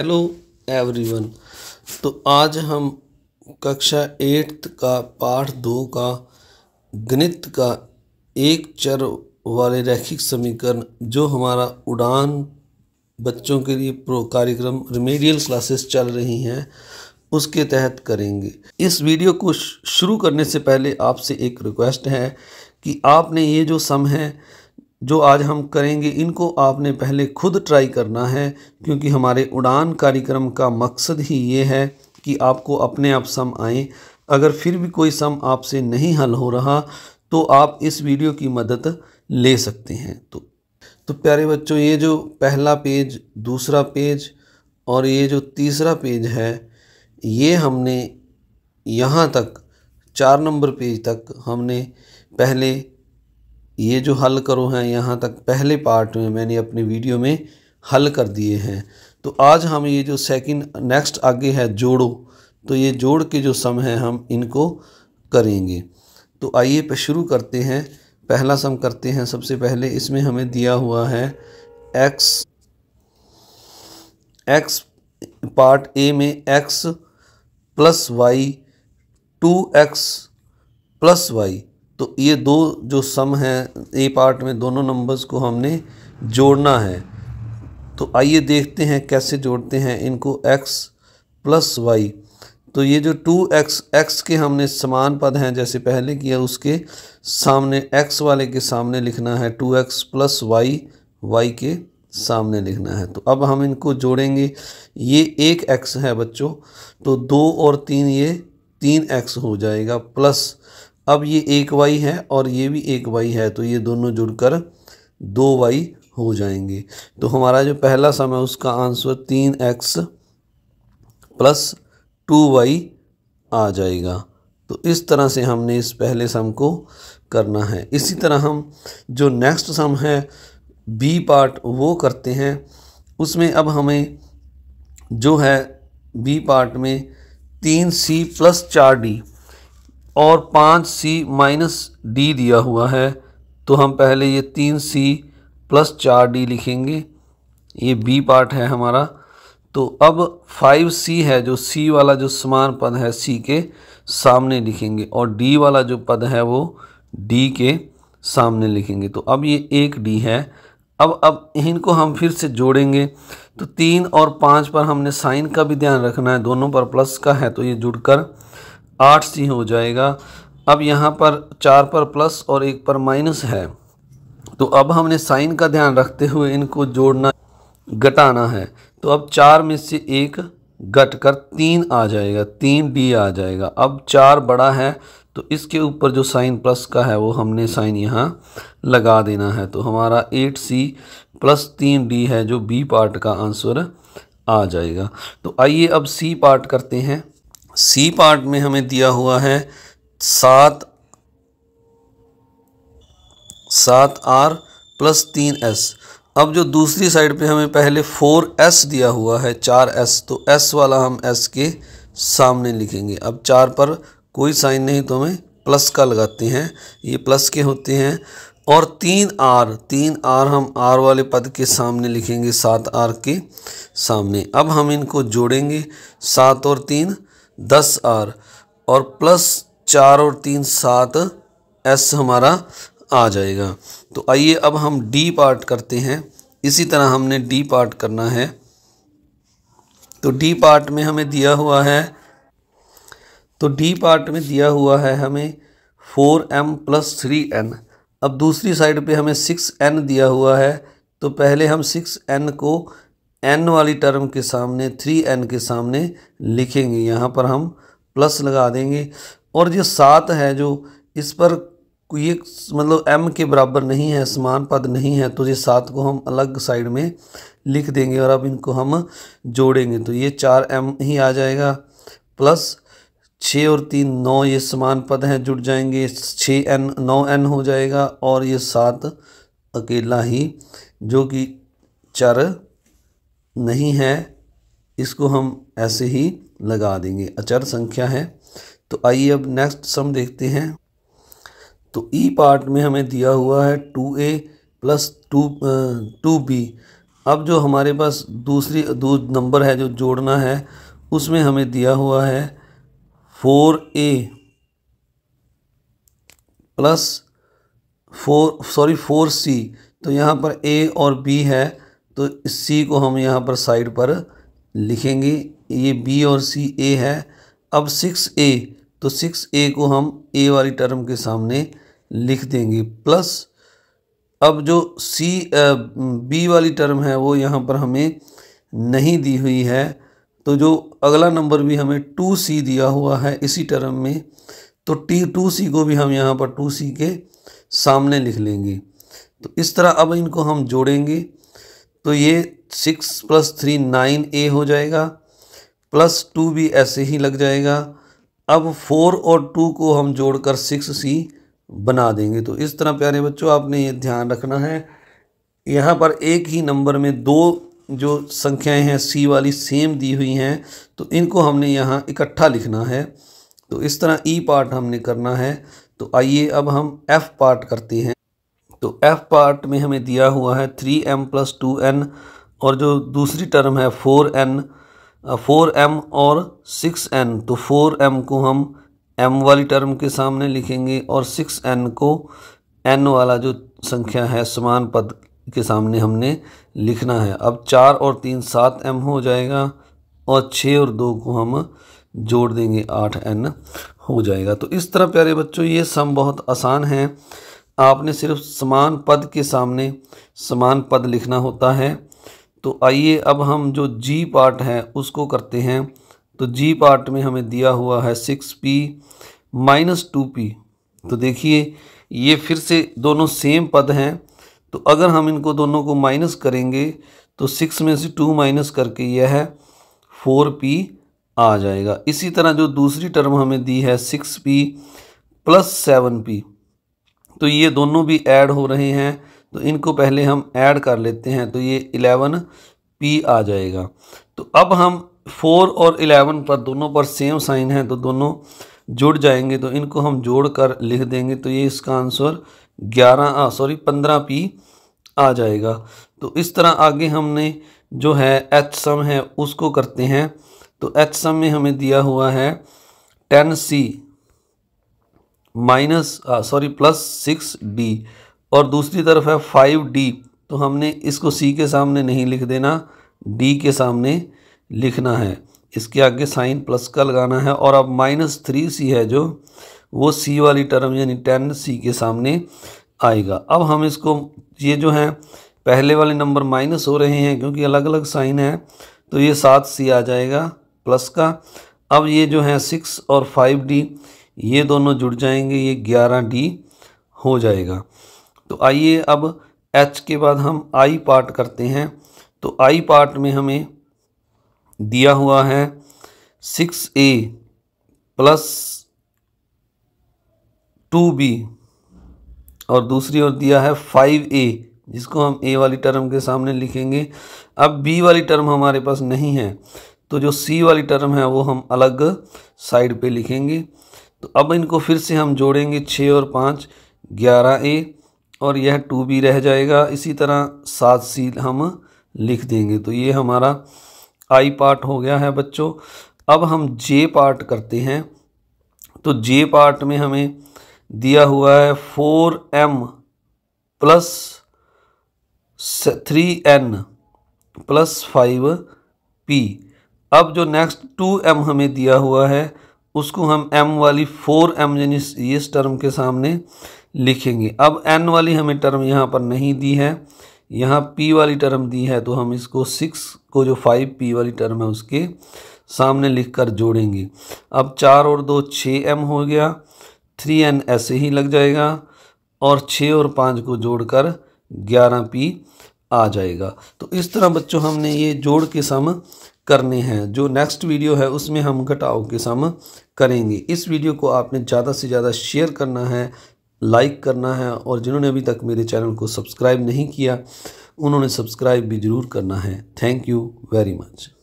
hello everyone तो आज हम कक्षा एट्थ का पाठ दो का गणित का एक चर वाले रैखिक समीकरण जो हमारा उड़ान बच्चों के लिए प्रो कार्यक्रम रिमेडियल क्लासेस चल रही हैं उसके तहत करेंगे इस वीडियो को शुरू करने से पहले आपसे एक रिक्वेस्ट है कि आपने ये जो सम है जो आज हम करेंगे इनको आपने पहले खुद ट्राई करना है क्योंकि हमारे उड़ान कार्यक्रम का मकसद ही ये है कि आपको अपने आप सम आए अगर फिर भी कोई सम आपसे नहीं हल हो रहा तो आप इस वीडियो की मदद ले सकते हैं तो तो प्यारे बच्चों ये जो पहला पेज दूसरा पेज और ये जो तीसरा पेज है ये हमने यहाँ तक चार नंबर पेज तक हमने पहले ये जो हल करो हैं यहाँ तक पहले पार्ट में मैंने अपने वीडियो में हल कर दिए हैं तो आज हम ये जो सेकंड नेक्स्ट आगे है जोड़ो तो ये जोड़ के जो सम है हम इनको करेंगे तो आइए पे शुरू करते हैं पहला सम करते हैं सबसे पहले इसमें हमें दिया हुआ है एक्स एक्स पार्ट ए में X plus Y two X plus Y तो ये दो जो सम हैं ए पार्ट में दोनों नंबर्स को हमने जोड़ना है तो आइए देखते हैं कैसे जोड़ते हैं इनको x प्लस वाई तो ये जो टू एक्स एक्स के हमने समान पद हैं जैसे पहले किया उसके सामने x वाले के सामने लिखना है two X plus Y Y के सामने लिखना है तो अब हम इनको जोड़ेंगे ये एक एक्स है बच्चों तो दो और तीन ये तीन एक्स हो जाएगा प्लस अब ये एक वाई है और ये भी एक वाई है तो ये दोनों जुड़कर दो वाई हो जाएंगे तो हमारा जो पहला सम है उसका आंसर तीन एक्स प्लस टू वाई आ जाएगा तो इस तरह से हमने इस पहले सम को करना है इसी तरह हम जो नेक्स्ट सम है बी पार्ट वो करते हैं उसमें अब हमें जो है बी पार्ट में तीन सी प्लस चार डी और पाँच सी माइनस डी दिया हुआ है तो हम पहले ये तीन सी प्लस चार डी लिखेंगे ये बी पार्ट है हमारा तो अब फाइव सी है जो सी वाला जो समान पद है सी के सामने लिखेंगे और डी वाला जो पद है वो डी के सामने लिखेंगे तो अब ये एक डी है अब अब इनको हम फिर से जोड़ेंगे तो तीन और पाँच पर हमने साइन का भी ध्यान रखना है दोनों पर प्लस का है तो ये जुड़कर आठ सी हो जाएगा अब यहाँ पर चार पर प्लस और एक पर माइनस है तो अब हमने साइन का ध्यान रखते हुए इनको जोड़ना घटाना है तो अब चार में से एक घट कर तीन आ जाएगा तीन डी आ जाएगा अब चार बड़ा है तो इसके ऊपर जो साइन प्लस का है वो हमने साइन यहाँ लगा देना है तो हमारा एट सी प्लस तीन डी है जो बी पार्ट का आंसर आ जाएगा तो आइए अब सी पार्ट करते हैं सी पार्ट में हमें दिया हुआ है सात सात आर प्लस तीन एस अब जो दूसरी साइड पे हमें पहले फोर एस दिया हुआ है चार एस तो एस वाला हम एस के सामने लिखेंगे अब चार पर कोई साइन नहीं तो हमें प्लस का लगाते हैं ये प्लस के होते हैं और तीन आर तीन आर हम आर वाले पद के सामने लिखेंगे सात आर के सामने अब हम इनको जोड़ेंगे सात और तीन दस आर और प्लस चार और तीन सात एस हमारा आ जाएगा तो आइए अब हम डी पार्ट करते हैं इसी तरह हमने डी पार्ट करना है तो डी पार्ट में हमें दिया हुआ है तो डी पार्ट में दिया हुआ है हमें four M plus three N अब दूसरी साइड पे हमें सिक्स एन दिया हुआ है तो पहले हम सिक्स एन को एन वाली टर्म के सामने थ्री एन के सामने लिखेंगे यहाँ पर हम प्लस लगा देंगे और जो सात है जो इस पर ये मतलब एम के बराबर नहीं है समान पद नहीं है तो ये सात को हम अलग साइड में लिख देंगे और अब इनको हम जोड़ेंगे तो ये चार एम ही आ जाएगा प्लस छः और तीन नौ ये समान पद हैं जुड़ जाएंगे छः एन नौ एन हो जाएगा और ये सात अकेला ही जो कि चार नहीं है इसको हम ऐसे ही लगा देंगे अचर संख्या है तो आइए अब नेक्स्ट सम देखते हैं तो ई e पार्ट में हमें दिया हुआ है two A plus two two B अब जो हमारे पास दूसरी दो नंबर है जो जोड़ना है उसमें हमें दिया हुआ है four A plus four sorry four C तो यहाँ पर ए और बी है तो इस सी को हम यहाँ पर साइड पर लिखेंगे ये बी और सी ए है अब सिक्स ए तो सिक्स ए को हम ए वाली टर्म के सामने लिख देंगे प्लस अब जो सी बी वाली टर्म है वो यहाँ पर हमें नहीं दी हुई है तो जो अगला नंबर भी हमें टू सी दिया हुआ है इसी टर्म में तो टी टू सी को भी हम यहाँ पर टू सी के सामने लिख लेंगे तो इस तरह अब इनको हम जोड़ेंगे तो ये six plus three nine A हो जाएगा प्लस टू भी ऐसे ही लग जाएगा अब फोर और टू को हम जोड़कर सिक्स सी बना देंगे तो इस तरह प्यारे बच्चों आपने ये ध्यान रखना है यहाँ पर एक ही नंबर में दो जो संख्याएं हैं सी वाली सेम दी हुई हैं तो इनको हमने यहाँ इकट्ठा लिखना है तो इस तरह ई e पार्ट हमने करना है तो आइए अब हम एफ पार्ट करते हैं तो एफ पार्ट में हमें दिया हुआ है three M plus two N और जो दूसरी टर्म है फोर एन फोर एम और सिक्स एन तो फोर एम को हम एम वाली टर्म के सामने लिखेंगे और सिक्स एन को एन वाला जो संख्या है समान पद के सामने हमने लिखना है अब चार और तीन सात एम हो जाएगा और छः और दो को हम जोड़ देंगे आठ एन हो जाएगा तो इस तरह प्यारे बच्चों ये सम बहुत आसान है आपने सिर्फ समान पद के सामने समान पद लिखना होता है तो आइए अब हम जो जी पार्ट है उसको करते हैं तो जी पार्ट में हमें दिया हुआ है six P minus two P तो देखिए ये फिर से दोनों सेम पद हैं तो अगर हम इनको दोनों को माइनस करेंगे तो सिक्स में से टू माइनस करके यह है फोर पी आ जाएगा इसी तरह जो दूसरी टर्म हमें दी है six P plus seven P तो ये दोनों भी ऐड हो रहे हैं तो इनको पहले हम ऐड कर लेते हैं तो ये इलेवन पी आ जाएगा तो अब हम फोर और इलेवन पर दोनों पर सेम साइन है तो दोनों जुड़ जाएंगे तो इनको हम जोड़ कर लिख देंगे तो ये इसका आंसर ग्यारह सॉरी पंद्रह पी आ जाएगा तो इस तरह आगे हमने जो है एच सम है उसको करते हैं तो एच सम में हमें दिया हुआ है ten C minus sorry plus six D और दूसरी तरफ है फाइव डी तो हमने इसको सी के सामने नहीं लिख देना डी के सामने लिखना है इसके आगे साइन प्लस का लगाना है और अब माइनस थ्री सी है जो वो सी वाली टर्म यानी टेन सी के सामने आएगा अब हम इसको ये जो है पहले वाले नंबर माइनस हो रहे हैं क्योंकि अलग अलग साइन है तो ये सात सी आ जाएगा प्लस का अब ये जो है सिक्स और फाइव डी ये दोनों जुड़ जाएंगे ये ग्यारह डी हो जाएगा तो आइए अब एच के बाद हम आई पार्ट करते हैं तो आई पार्ट में हमें दिया हुआ है six a plus two b और दूसरी ओर दिया है फाइव ए जिसको हम ए वाली टर्म के सामने लिखेंगे अब बी वाली टर्म हमारे पास नहीं है तो जो सी वाली टर्म है वो हम अलग साइड पे लिखेंगे तो अब इनको फिर से हम जोड़ेंगे छः और पाँच ग्यारह ए और यह टू बी रह जाएगा इसी तरह सात सी हम लिख देंगे तो ये हमारा आई पार्ट हो गया है बच्चों अब हम जे पार्ट करते हैं तो जे पार्ट में हमें दिया हुआ है four M plus three n plus five p अब जो नेक्स्ट टू एम हमें दिया हुआ है उसको हम m वाली फोर एम यानी इस टर्म के सामने लिखेंगे अब n वाली हमें टर्म यहाँ पर नहीं दी है यहाँ p वाली टर्म दी है तो हम इसको सिक्स को जो फाइव p वाली टर्म है उसके सामने लिख कर जोड़ेंगे अब चार और दो छः एम हो गया थ्री एन ऐसे ही लग जाएगा और छः और पाँच को जोड़कर ग्यारह पी आ जाएगा तो इस तरह बच्चों हमने ये जोड़ के सम करने हैं जो नेक्स्ट वीडियो है उसमें हम घटाओ के सम करेंगे इस वीडियो को आपने ज़्यादा से ज़्यादा शेयर करना है लाइक करना है और जिन्होंने अभी तक मेरे चैनल को सब्सक्राइब नहीं किया उन्होंने सब्सक्राइब भी ज़रूर करना है थैंक यू वेरी मच